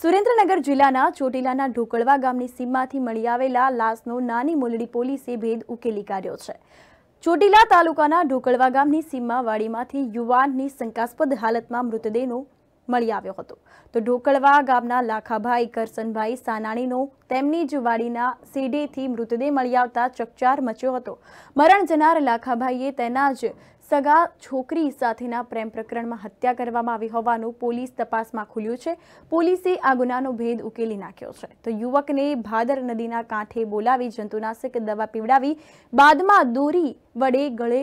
સુરેન્દ્રનગર જિલ્લાના ચોટીલાના ઢોકળવા ગામની સીમમાંથી મળી આવેલા લાશનો નાની મોલડી પોલીસે ભેદ ઉકેલી કાઢ્યો છે ચોટીલા તાલુકાના ઢોકળવા ગામની સીમમાં વાડીમાંથી યુવાનની શંકાસ્પદ હાલતમાં મૃતદેહનો મળી આવ્યો હતો તો ઢોકળવા ગામના લાખાભાઈ કરસનભાઈ સાનાણીનો તેમની જ વાડીના સીડેથી મૃતદેહ મળી આવતા ચકચાર મચ્યો હતો મરણ જનાર લાખાભાઈએ તેના જ સગા છોકરી સાથેના પ્રેમ પ્રકરણમાં હત્યા કરવામાં આવી હોવાનું પોલીસ તપાસમાં ખુલ્યું છે પોલીસે આ ગુનાનો ભેદ ઉકેલી નાખ્યો છે તો યુવકને ભાદર નદીના કાંઠે બોલાવી જંતુનાશક દવા પીવડાવી બાદમાં દોરી વડે ગળે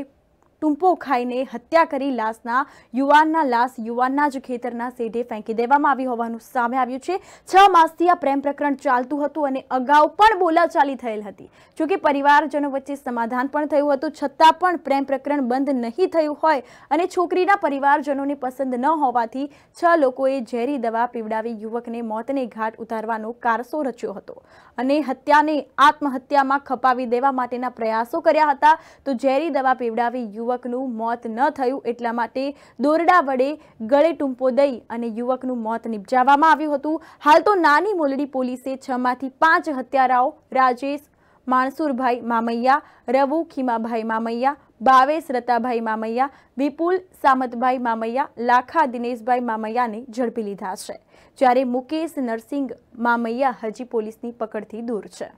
ટૂંપો ખાઈને હત્યા કરી લાશના યુવાનના લાશ યુવાનના જ ખેતરના સેઢે ફેંકી દેવામાં આવી હોવાનું સામે આવ્યું છે છ માસથી આ પ્રેમ પ્રકરણ ચાલતું હતું અને અગાઉ પણ બોલાચાલી થયેલ હતી જોકે પરિવારજનો વચ્ચે સમાધાન પણ થયું હતું છતાં પણ પ્રેમ પ્રકરણ બંધ નહીં થયું હોય અને છોકરીના પરિવારજનોને પસંદ ન હોવાથી છ લોકોએ ઝેરી દવા પીવડાવી યુવકને મોતને ઘાટ ઉતારવાનો કારસો રચ્યો હતો અને હત્યાને આત્મહત્યામાં ખપાવી દેવા માટેના પ્રયાસો કર્યા હતા તો ઝેરી દવા પીવડાવી યુવક યુવકનું મોત ન થયું એટલા માટે દોરડા વડે ગળે ટૂંપો દઈ અને યુવકનું મોત નિપજાવવામાં આવ્યું હતું હાલ તો નાની મોલડી પોલીસે છમાંથી પાંચ હત્યારાઓ રાજેશ માણસુરભાઈ મામૈયા રવુ ખીમાભાઈ મામૈયા બાવેશ રતાભાઈ મામૈયા વિપુલ સામતભાઈ મામૈયા લાખા દિનેશભાઈ મામૈયાને ઝડપી લીધા છે જ્યારે મુકેશ નરસિંહ મામૈયા હજી પોલીસની પકડથી દૂર છે